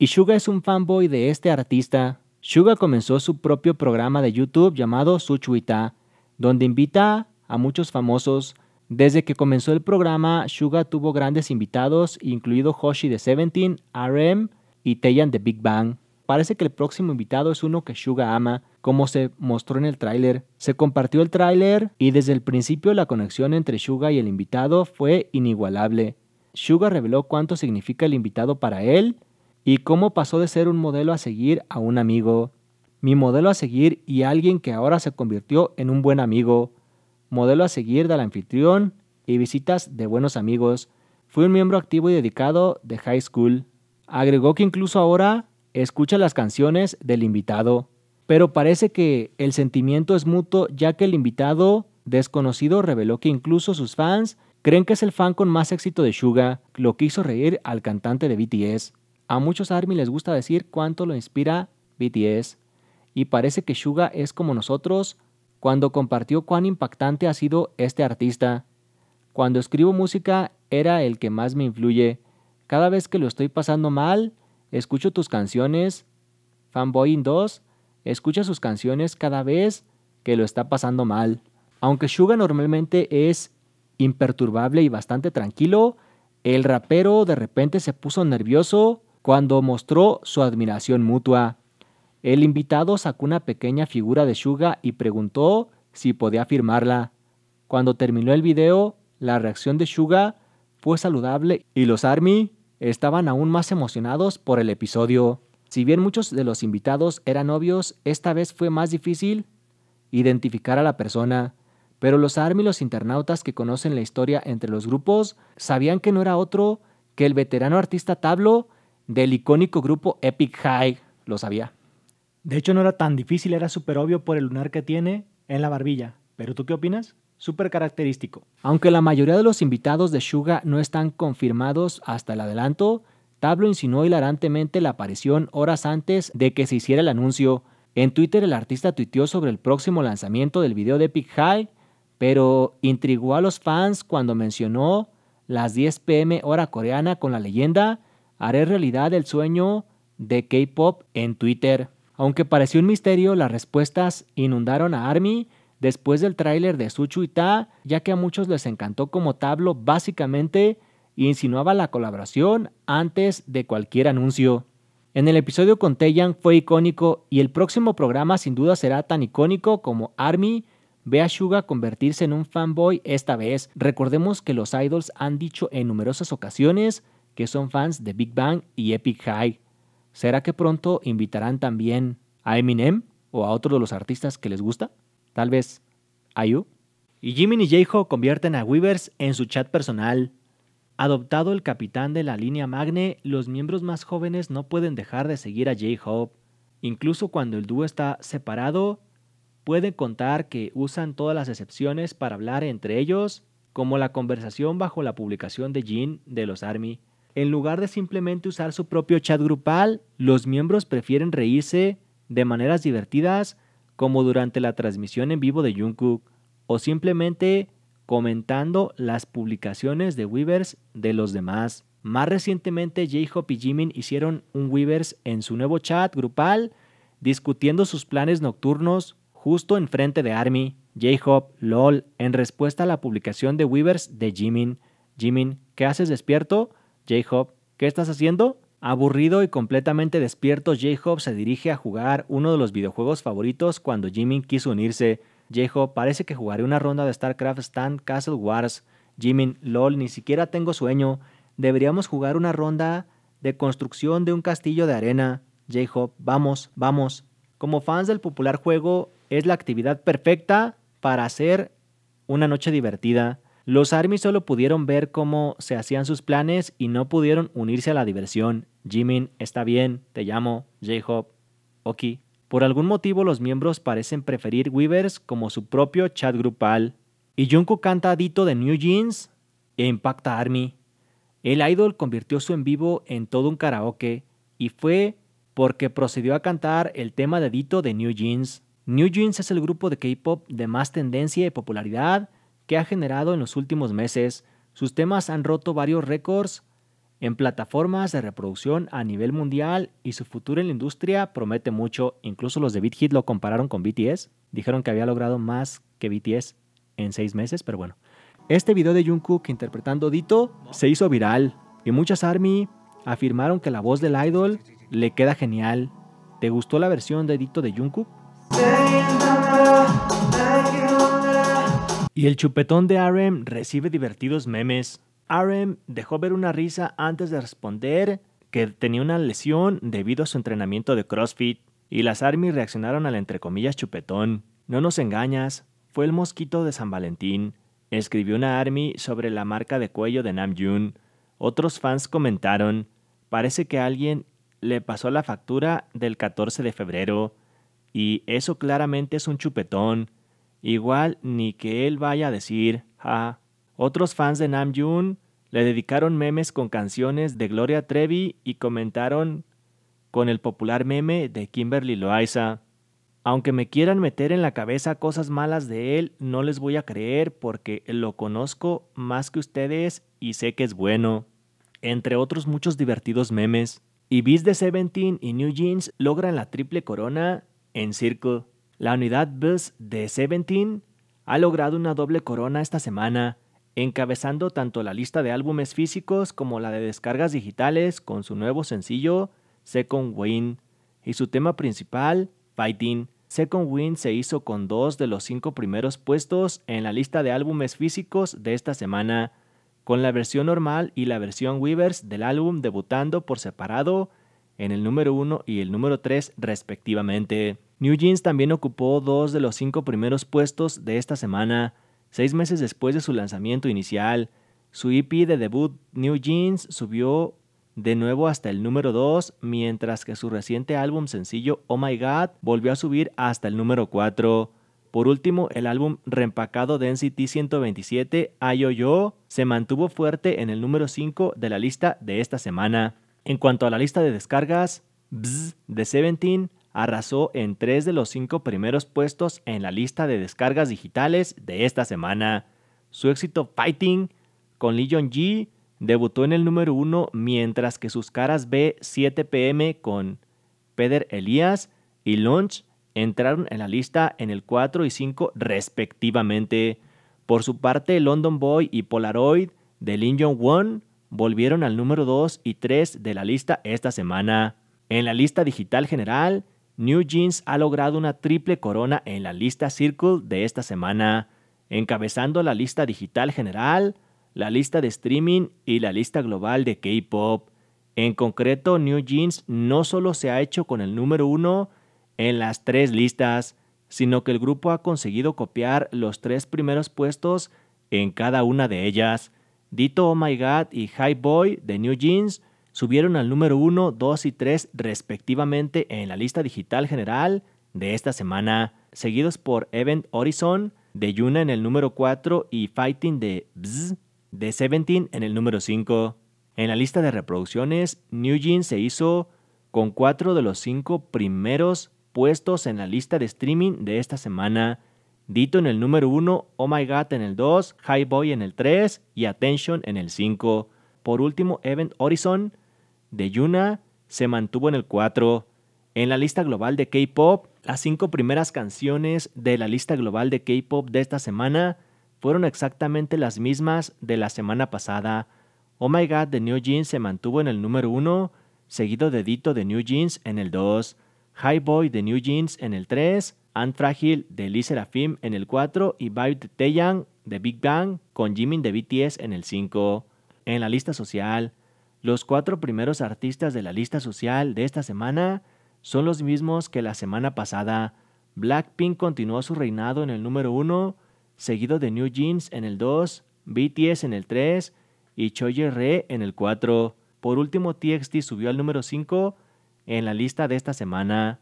Y Suga es un fanboy de este artista. Suga comenzó su propio programa de YouTube llamado Suchuita, donde invita a muchos famosos. Desde que comenzó el programa, Suga tuvo grandes invitados, incluido Hoshi de Seventeen, RM y Teyan de Big Bang. Parece que el próximo invitado es uno que Suga ama, como se mostró en el tráiler. Se compartió el tráiler y desde el principio la conexión entre Suga y el invitado fue inigualable. Suga reveló cuánto significa el invitado para él y cómo pasó de ser un modelo a seguir a un amigo. Mi modelo a seguir y alguien que ahora se convirtió en un buen amigo. Modelo a seguir del anfitrión y visitas de buenos amigos. Fui un miembro activo y dedicado de High School. Agregó que incluso ahora escucha las canciones del invitado. Pero parece que el sentimiento es mutuo ya que el invitado desconocido reveló que incluso sus fans creen que es el fan con más éxito de Suga, lo que hizo reír al cantante de BTS. A muchos ARMY les gusta decir cuánto lo inspira BTS y parece que Suga es como nosotros cuando compartió cuán impactante ha sido este artista. Cuando escribo música era el que más me influye. Cada vez que lo estoy pasando mal, escucho tus canciones. Fanboy 2 escucha sus canciones cada vez que lo está pasando mal. Aunque Suga normalmente es imperturbable y bastante tranquilo, el rapero de repente se puso nervioso cuando mostró su admiración mutua, el invitado sacó una pequeña figura de Suga y preguntó si podía firmarla. Cuando terminó el video, la reacción de Suga fue saludable y los ARMY estaban aún más emocionados por el episodio. Si bien muchos de los invitados eran novios, esta vez fue más difícil identificar a la persona, pero los ARMY y los internautas que conocen la historia entre los grupos sabían que no era otro que el veterano artista Tablo del icónico grupo Epic High. Lo sabía. De hecho, no era tan difícil, era súper obvio por el lunar que tiene en la barbilla. ¿Pero tú qué opinas? Súper característico. Aunque la mayoría de los invitados de Suga no están confirmados hasta el adelanto, Tablo insinuó hilarantemente la aparición horas antes de que se hiciera el anuncio. En Twitter el artista tuiteó sobre el próximo lanzamiento del video de Epic High, pero intrigó a los fans cuando mencionó las 10 pm hora coreana con la leyenda haré realidad el sueño de K-Pop en Twitter. Aunque pareció un misterio, las respuestas inundaron a ARMY después del tráiler de Suchu y ya que a muchos les encantó como Tablo básicamente insinuaba la colaboración antes de cualquier anuncio. En el episodio con Taeyang fue icónico y el próximo programa sin duda será tan icónico como ARMY ve a Suga convertirse en un fanboy esta vez. Recordemos que los idols han dicho en numerosas ocasiones que son fans de Big Bang y Epic High. ¿Será que pronto invitarán también a Eminem o a otro de los artistas que les gusta? Tal vez IU. Y Jimin y j hope convierten a Weavers en su chat personal. Adoptado el capitán de la línea Magne, los miembros más jóvenes no pueden dejar de seguir a J-Hope. Incluso cuando el dúo está separado, pueden contar que usan todas las excepciones para hablar entre ellos, como la conversación bajo la publicación de Jin de los Army. En lugar de simplemente usar su propio chat grupal, los miembros prefieren reírse de maneras divertidas, como durante la transmisión en vivo de Jungkook, o simplemente comentando las publicaciones de Weavers de los demás. Más recientemente, J-Hope y Jimin hicieron un Weavers en su nuevo chat grupal, discutiendo sus planes nocturnos justo enfrente de Army, J-Hope, LOL, en respuesta a la publicación de Weavers de Jimin. Jimin, ¿qué haces despierto? J-Hop, ¿qué estás haciendo? Aburrido y completamente despierto, J-Hop se dirige a jugar uno de los videojuegos favoritos cuando Jimmy quiso unirse. J-Hop parece que jugaré una ronda de StarCraft Stand Castle Wars. Jimmy, lol, ni siquiera tengo sueño. Deberíamos jugar una ronda de construcción de un castillo de arena. J-Hop, vamos, vamos. Como fans del popular juego, es la actividad perfecta para hacer una noche divertida. Los Army solo pudieron ver cómo se hacían sus planes y no pudieron unirse a la diversión. Jimin, está bien, te llamo, J-Hope, ok. Por algún motivo los miembros parecen preferir Weavers como su propio chat grupal. Y Jungkook canta Dito de New Jeans e impacta Army. El idol convirtió su en vivo en todo un karaoke y fue porque procedió a cantar el tema de Dito de New Jeans. New Jeans es el grupo de K-pop de más tendencia y popularidad que ha generado en los últimos meses. Sus temas han roto varios récords en plataformas de reproducción a nivel mundial y su futuro en la industria promete mucho. Incluso los de Beat Hit lo compararon con BTS. Dijeron que había logrado más que BTS en seis meses, pero bueno. Este video de Jungkook interpretando Dito se hizo viral y muchas ARMY afirmaron que la voz del idol le queda genial. ¿Te gustó la versión de Dito de Jungkook? Y el chupetón de Arem recibe divertidos memes. Arem dejó ver una risa antes de responder que tenía una lesión debido a su entrenamiento de CrossFit, y las Army reaccionaron al entre comillas chupetón. No nos engañas, fue el mosquito de San Valentín. Escribió una Army sobre la marca de cuello de Namjoon. Otros fans comentaron, parece que alguien le pasó la factura del 14 de febrero, y eso claramente es un chupetón. Igual ni que él vaya a decir, ja. Ah". Otros fans de Nam Namjoon le dedicaron memes con canciones de Gloria Trevi y comentaron con el popular meme de Kimberly Loaiza. Aunque me quieran meter en la cabeza cosas malas de él, no les voy a creer porque lo conozco más que ustedes y sé que es bueno. Entre otros muchos divertidos memes. Y Beast de Seventeen y New Jeans logran la triple corona en Circle. La unidad Buzz de Seventeen ha logrado una doble corona esta semana, encabezando tanto la lista de álbumes físicos como la de descargas digitales con su nuevo sencillo Second Wind y su tema principal Fighting. Second Wind se hizo con dos de los cinco primeros puestos en la lista de álbumes físicos de esta semana, con la versión normal y la versión Weavers del álbum debutando por separado en el número 1 y el número 3 respectivamente. New Jeans también ocupó dos de los cinco primeros puestos de esta semana, seis meses después de su lanzamiento inicial. Su EP de debut New Jeans subió de nuevo hasta el número 2, mientras que su reciente álbum sencillo Oh My God volvió a subir hasta el número 4. Por último, el álbum reempacado de NCT 127, yo se mantuvo fuerte en el número 5 de la lista de esta semana. En cuanto a la lista de descargas, Bzz de Seventeen arrasó en tres de los cinco primeros puestos en la lista de descargas digitales de esta semana. Su éxito Fighting con Lee Jong-ji debutó en el número uno, mientras que sus caras B 7pm con Peder Elias y Lunch entraron en la lista en el 4 y 5 respectivamente. Por su parte, London Boy y Polaroid de Lin Jong-won volvieron al número 2 y 3 de la lista esta semana. En la lista digital general, New Jeans ha logrado una triple corona en la lista Circle de esta semana, encabezando la lista digital general, la lista de streaming y la lista global de K-Pop. En concreto, New Jeans no solo se ha hecho con el número uno en las tres listas, sino que el grupo ha conseguido copiar los tres primeros puestos en cada una de ellas. Dito Oh My God y High Boy de New Jeans subieron al número 1, 2 y 3 respectivamente en la lista digital general de esta semana, seguidos por Event Horizon de Yuna en el número 4 y Fighting de Bzz de Seventeen en el número 5. En la lista de reproducciones, New Jean se hizo con 4 de los 5 primeros puestos en la lista de streaming de esta semana. Dito en el número 1, Oh My God en el 2, High Boy en el 3 y Attention en el 5. Por último, Event Horizon de Yuna se mantuvo en el 4. En la lista global de K-Pop, las 5 primeras canciones de la lista global de K-Pop de esta semana fueron exactamente las mismas de la semana pasada. Oh My God de New Jeans se mantuvo en el número 1, seguido de Dito de New Jeans en el 2, High Boy de New Jeans en el 3, Frágil de Lee Serafim en el 4 y Vibe de Taeyang de Big Bang con Jimin de BTS en el 5 en la lista social. Los cuatro primeros artistas de la lista social de esta semana son los mismos que la semana pasada. Blackpink continuó su reinado en el número 1, seguido de New Jeans en el 2, BTS en el 3 y Choye Re en el 4. Por último, TXT subió al número 5 en la lista de esta semana.